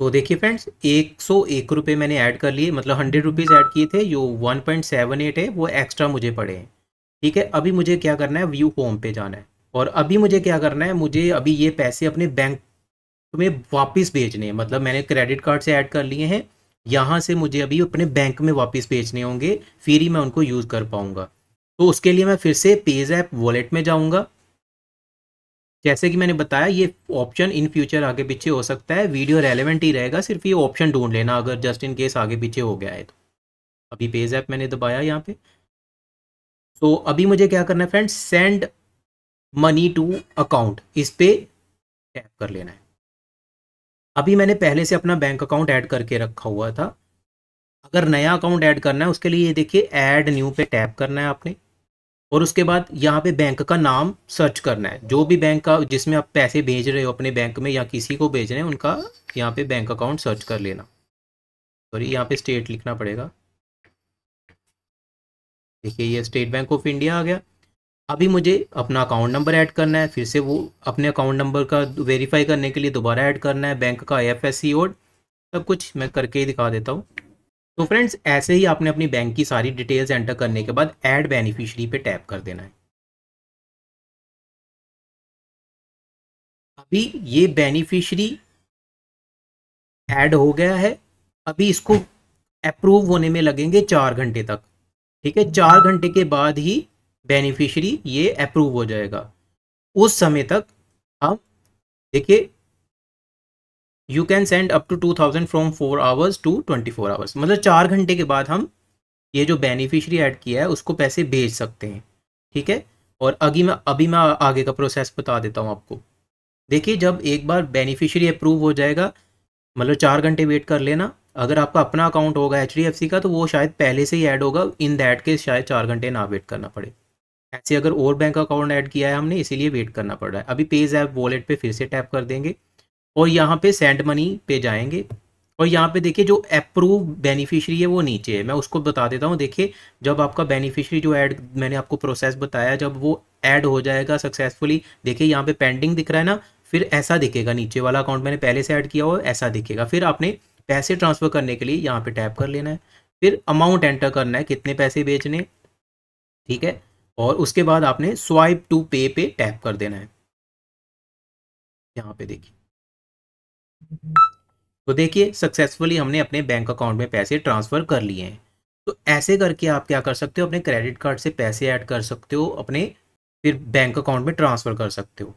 तो देखिए फ्रेंड्स एक सौ एक रुपये मैंने ऐड कर लिए मतलब हंड्रेड रुपीज़ ऐड किए थे जो वन पॉइंट सेवन एट है वो एक्स्ट्रा मुझे पड़े हैं ठीक है अभी मुझे क्या करना है व्यू होम पे जाना है और अभी मुझे क्या करना है मुझे अभी ये पैसे अपने बैंक में वापस भेजने हैं मतलब मैंने क्रेडिट कार्ड से ऐड कर लिए हैं यहाँ से मुझे अभी अपने बैंक में वापस भेजने होंगे फिर ही मैं उनको यूज़ कर पाऊँगा तो उसके लिए मैं फिर से पेज ऐप वॉलेट में जाऊँगा जैसे कि मैंने बताया ये ऑप्शन इन फ्यूचर आगे पीछे हो सकता है वीडियो रेलिवेंट ही रहेगा सिर्फ ये ऑप्शन ढूंढ लेना अगर जस्ट इन केस आगे पीछे हो गया है तो अभी पेज ऐप मैंने दबाया यहाँ पे तो अभी मुझे क्या करना है friend send money to account इस पर टैप कर लेना है अभी मैंने पहले से अपना बैंक अकाउंट ऐड करके रखा हुआ था अगर नया अकाउंट ऐड करना है उसके लिए ये देखिए ऐड न्यू पे टैप करना है आपने और उसके बाद यहाँ पे बैंक का नाम सर्च करना है जो भी बैंक का जिसमें आप पैसे भेज रहे हो अपने बैंक में या किसी को भेज रहे हैं उनका यहाँ पे बैंक अकाउंट सर्च कर लेना सॉरी यहाँ पे स्टेट लिखना पड़ेगा देखिए ये स्टेट बैंक ऑफ इंडिया आ गया अभी मुझे अपना अकाउंट नंबर ऐड करना है फिर से वो अपने अकाउंट नंबर का वेरीफाई करने के लिए दोबारा ऐड करना है बैंक का I F S C code सब कुछ मैं करके ही दिखा देता हूँ तो फ्रेंड्स ऐसे ही आपने अपनी बैंक की सारी डिटेल्स एंटर करने के बाद ऐड बेनिफिशियरी पे टैप कर देना है अभी ये बेनिफिशियरी ऐड हो गया है अभी इसको अप्रूव होने में लगेंगे चार घंटे तक ठीक है चार घंटे के बाद ही बेनिफिशरी ये अप्रूव हो जाएगा उस समय तक हम देखिए you can send up to two thousand from four hours to twenty four hours मतलब चार घंटे के बाद हम ये जो बेनिफिशरी ऐड किया है उसको पैसे भेज सकते हैं ठीक है और अभी मैं अभी मैं आगे का प्रोसेस बता देता हूँ आपको देखिए जब एक बार बेनिफिशरी अप्रूव हो जाएगा मतलब चार घंटे वेट कर लेना अगर आपका अपना अकाउंट होगा एच का तो वो शायद पहले से ही ऐड होगा इन दैट केस शायद चार घंटे ना वेट करना पड़े ऐसे अगर और बैंक अकाउंट ऐड किया है हमने इसीलिए वेट करना पड़ रहा है अभी पेज ऐप वॉलेट पे फिर से टैप कर देंगे और यहाँ पे सेंड मनी पे जाएंगे और यहाँ पे देखिए जो अप्रूव बेनिफिशियरी है वो नीचे है मैं उसको बता देता हूँ देखिए जब आपका बेनिफिशियरी जो ऐड मैंने आपको प्रोसेस बताया जब वो ऐड हो जाएगा सक्सेसफुली देखिए यहाँ पे पेंडिंग दिख रहा है ना फिर ऐसा दिखेगा नीचे वाला अकाउंट मैंने पहले से ऐड किया हो ऐसा दिखेगा फिर आपने पैसे ट्रांसफ़र करने के लिए यहाँ पे टैप कर लेना है फिर अमाउंट एंटर करना है कितने पैसे बेचने ठीक है और उसके बाद आपने स्वाइप टू पे पे टैप कर देना है यहाँ पे देखिए तो देखिए सक्सेसफुली हमने अपने बैंक अकाउंट में पैसे ट्रांसफ़र कर लिए हैं तो ऐसे करके आप क्या कर सकते हो अपने क्रेडिट कार्ड से पैसे ऐड कर सकते हो अपने फिर बैंक अकाउंट में ट्रांसफ़र कर सकते हो